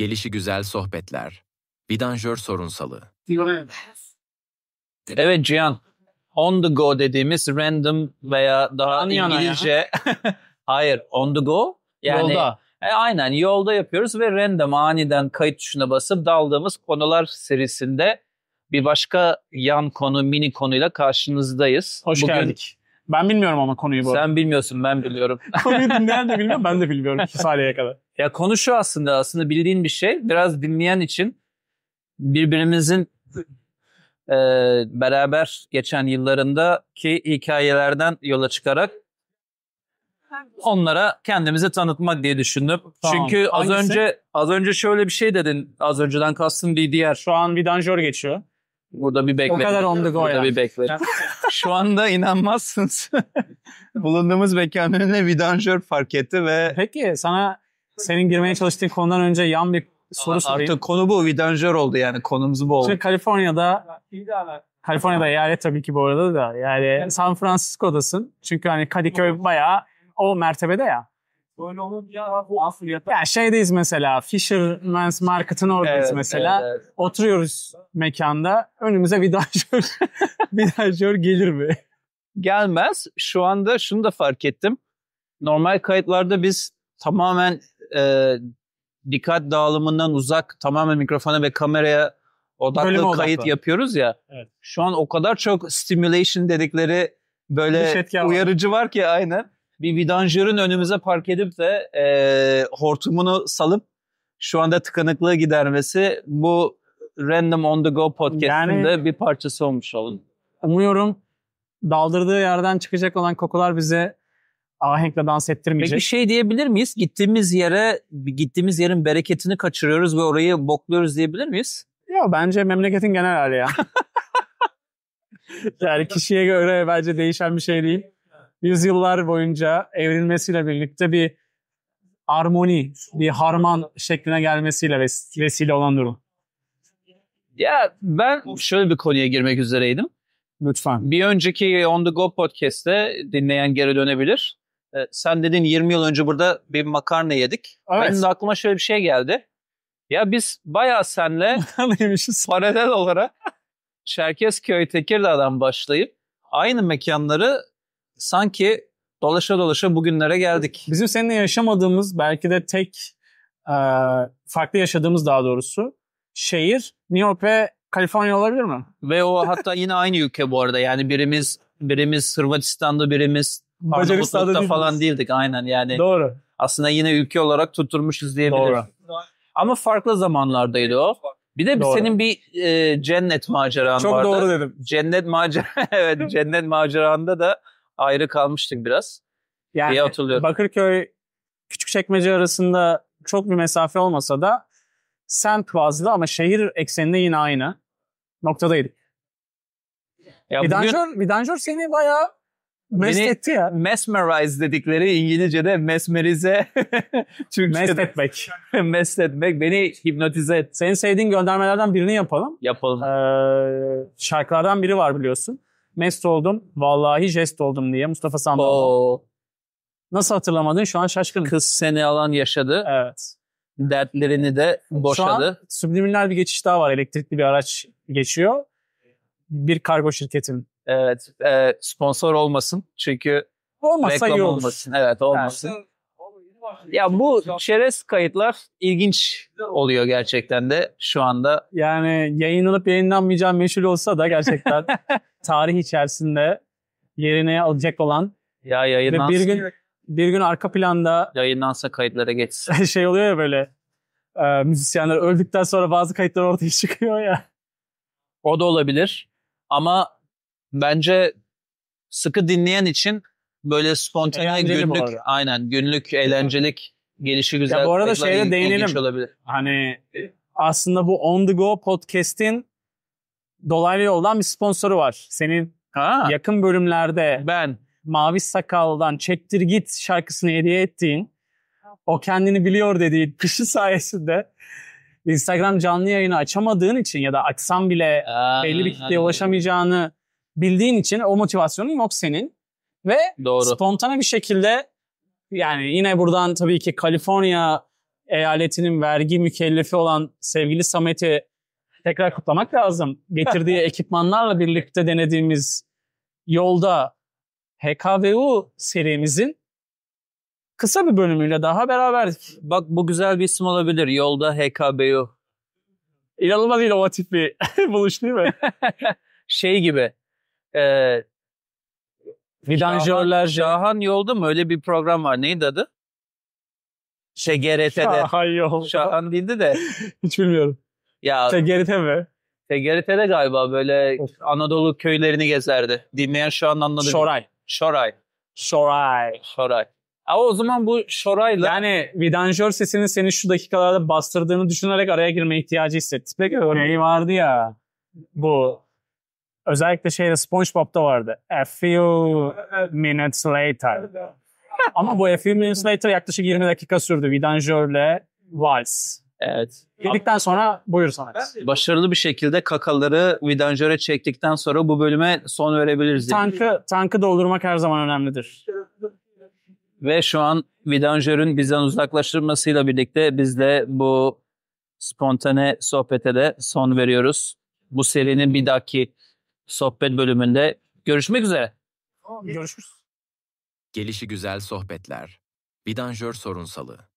Gelişi güzel sohbetler. Vidanjör sorunsalı. Evet Cihan. On the go dediğimiz random veya daha Yan yana İngilizce. Hayır on the go. Yani Yolda. E, aynen yolda yapıyoruz ve random aniden kayıt tuşuna basıp daldığımız konular serisinde bir başka yan konu, mini konuyla karşınızdayız. Hoş Bugün geldik. Ben bilmiyorum ama konuyu bu. Sen bilmiyorsun ben biliyorum. konuyu dinleyen de bilmiyor ben de bilmiyorum iki saniyeye kadar. Ya konu şu aslında aslında bildiğin bir şey. Biraz bilmeyen için birbirimizin e, beraber geçen yıllarındaki hikayelerden yola çıkarak onlara kendimizi tanıtmak diye düşündüm. Tamam. Çünkü az Hangisi? önce az önce şöyle bir şey dedin. Az önceden kastın bir diğer. Şu an Vidanjör geçiyor. Burada bir bekle. O kadar on the go Burada ya. bir bekle. Şu anda inanmazsınız. Bulunduğumuz mekanın önüne vidanjör fark etti ve... Peki sana senin girmeye çalıştığın konudan önce yan bir soru Aa, sorayım. Artık konu bu vidanjör oldu yani konumuz bu oldu. Şimdi Kaliforniya'da Kaliforniya'da eyalet tabii ki bu arada da yani San Francisco'dasın. Çünkü hani Kadıköy bayağı o mertebede ya. Böyle olunca bu aslında... Ya şeydeyiz mesela Fisherman's Market'ın oradayız evet, mesela. Evet, evet. Oturuyoruz mekanda önümüze vidajör vidajör gelir mi? Gelmez. Şu anda şunu da fark ettim. Normal kayıtlarda biz tamamen e, dikkat dağılımından uzak tamamen mikrofona ve kameraya odaklı Bölüme kayıt yapıyoruz ya. Evet. Şu an o kadar çok stimulation dedikleri böyle uyarıcı var ki aynen bir vidanjörün önümüze park edip de e, hortumunu salıp şu anda tıkanıklığı gidermesi bu Random On The Go podcast'inde yani, bir parçası olmuş olun. Umuyorum daldırdığı yerden çıkacak olan kokular bize ahenkle dans ettirmeyecek. Peki şey diyebilir miyiz? Gittiğimiz yere, gittiğimiz yerin bereketini kaçırıyoruz ve orayı bokluyoruz diyebilir miyiz? Yok bence memleketin genel hali ya. yani kişiye göre bence değişen bir şey değil yüzyıllar boyunca evrilmesiyle birlikte bir armoni, bir harman şekline gelmesiyle ves- vesile olan durum. Ya ben şöyle bir konuya girmek üzereydim. Lütfen. Bir önceki On The Go podcast'te dinleyen geri dönebilir. Ee, sen dedin 20 yıl önce burada bir makarna yedik. Evet. Benim de aklıma şöyle bir şey geldi. Ya biz bayağı senle paralel olarak Şerkezköy Tekirdağ'dan başlayıp aynı mekanları sanki dolaşa dolaşa bugünlere geldik. Bizim seninle yaşamadığımız belki de tek e, farklı yaşadığımız daha doğrusu şehir New York ve Kaliforniya olabilir mi? Ve o hatta yine aynı ülke bu arada. Yani birimiz birimiz Hırvatistan'da birimiz Macaristan'da falan değildik aynen yani. Doğru. Aslında yine ülke olarak tutturmuşuz diyebiliriz. Doğru. Ama farklı zamanlardaydı o. Bir de doğru. senin bir e, cennet maceran Çok vardı. Çok doğru dedim. Cennet macera evet cennet maceranda da ayrı kalmıştık biraz yani diye hatırlıyorum. Bakırköy Küçükçekmece arasında çok bir mesafe olmasa da semt bazlı ama şehir ekseninde yine aynı noktadaydık. Ya Vidanjör, bugün... Vidanjör seni bayağı mesletti ya. Mesmerize dedikleri İngilizce'de mesmerize Türkçe'de. Mesletmek. Mesletmek. Beni hipnotize et. Senin sevdiğin göndermelerden birini yapalım. Yapalım. Ee, şarkılardan biri var biliyorsun. Mest oldum. Vallahi jest oldum diye Mustafa Sandal. Oo. Nasıl hatırlamadın? Şu an şaşkınım. Kız seni alan yaşadı. Evet. Dertlerini de boşadı. Şu an subliminal bir geçiş daha var. Elektrikli bir araç geçiyor. Bir kargo şirketin. Evet. E, sponsor olmasın. Çünkü Olmazsa reklam iyi olur. olmasın. Evet olmasın. Yani, ya bu çerez kayıtlar ilginç oluyor gerçekten de şu anda. Yani yayınlanıp yayınlanmayacağı meşhur olsa da gerçekten tarih içerisinde yerine alacak olan ya yayınlansa bir gün bir gün arka planda yayınlansa kayıtlara geçsin. şey oluyor ya böyle e, müzisyenler öldükten sonra bazı kayıtlar ortaya çıkıyor ya. O da olabilir. Ama bence sıkı dinleyen için böyle spontane eğlenceli günlük aynen günlük eğlencelik gelişi güzel. Ya bu arada şeyde değinelim. Hani aslında bu On The Go podcast'in dolaylı yoldan bir sponsoru var. Senin ha. yakın bölümlerde ben Mavi Sakal'dan Çektir Git şarkısını hediye ettiğin o kendini biliyor dediği kişi sayesinde Instagram canlı yayını açamadığın için ya da açsan bile Aa, belli bir kitleye ulaşamayacağını bildiğin için o motivasyonun yok senin ve Doğru. spontane bir şekilde yani yine buradan tabii ki Kaliforniya eyaletinin vergi mükellefi olan sevgili Samet'i tekrar kutlamak lazım. Getirdiği ekipmanlarla birlikte denediğimiz yolda HKVU serimizin kısa bir bölümüyle daha beraberdik. Bak bu güzel bir isim olabilir. Yolda HKBU. İnanılmaz inovatif bir buluş değil mi? şey gibi. E, Vidanjörler. Şahan, Şahan Yolda mı? Öyle bir program var. Neydi adı? Şey GRT'de. Şahan Yolda. Şahan değildi de. Hiç bilmiyorum. Ya. TGRT şey, mi? TGRT'de şey, galiba böyle Anadolu köylerini gezerdi. Dinleyen şu an anladı. Şoray. Şoray. Şoray. Şoray. Ama o zaman bu Şoray'la... Yani vidanjör sesinin seni şu dakikalarda bastırdığını düşünerek araya girmeye ihtiyacı hissettim. Peki Neyi vardı ya bu Özellikle şeyde SpongeBob'da vardı. A few minutes later. Ama bu A few minutes later yaklaşık 20 dakika sürdü. Vidanjör'le Vals. Evet. Dedikten sonra buyur sana. Başarılı bir şekilde kakaları vidanjöre çektikten sonra bu bölüme son verebiliriz. Tankı, tankı doldurmak her zaman önemlidir. Ve şu an vidanjörün bizden uzaklaştırmasıyla birlikte biz de bu spontane sohbete de son veriyoruz. Bu serinin bir dahaki sohbet bölümünde görüşmek üzere. Görüşürüz. Gelişi güzel sohbetler. Vidanjör sorunsalı.